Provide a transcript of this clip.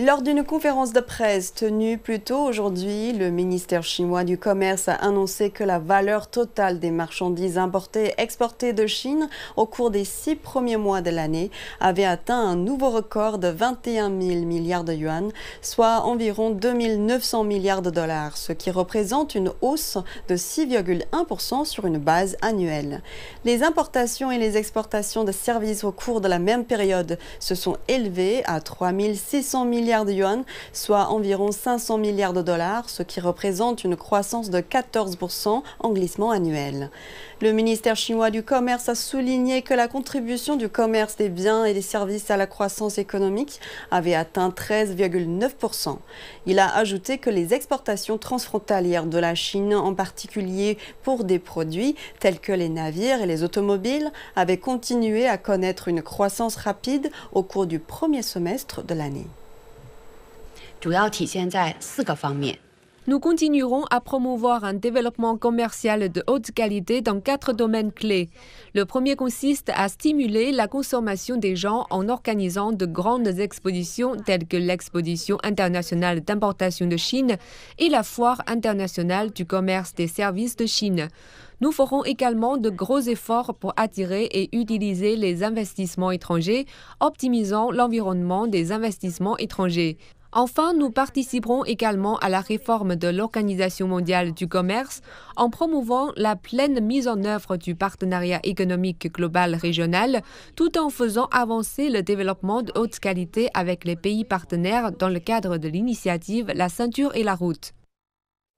Lors d'une conférence de presse tenue plus tôt aujourd'hui, le ministère chinois du Commerce a annoncé que la valeur totale des marchandises importées et exportées de Chine au cours des six premiers mois de l'année avait atteint un nouveau record de 21 000 milliards de yuan, soit environ 2 900 milliards de dollars, ce qui représente une hausse de 6,1% sur une base annuelle. Les importations et les exportations de services au cours de la même période se sont élevées à 3 600 milliards soit environ 500 milliards de dollars, ce qui représente une croissance de 14% en glissement annuel. Le ministère chinois du Commerce a souligné que la contribution du commerce des biens et des services à la croissance économique avait atteint 13,9%. Il a ajouté que les exportations transfrontalières de la Chine, en particulier pour des produits tels que les navires et les automobiles, avaient continué à connaître une croissance rapide au cours du premier semestre de l'année. Nous continuerons à promouvoir un développement commercial de haute qualité dans quatre domaines clés. Le premier consiste à stimuler la consommation des gens en organisant de grandes expositions telles que l'exposition internationale d'importation de Chine et la foire internationale du commerce des services de Chine. Nous ferons également de gros efforts pour attirer et utiliser les investissements étrangers, optimisant l'environnement des investissements étrangers. Enfin, nous participerons également à la réforme de l'Organisation mondiale du commerce en promouvant la pleine mise en œuvre du partenariat économique global régional tout en faisant avancer le développement de haute qualité avec les pays partenaires dans le cadre de l'initiative La ceinture et la route.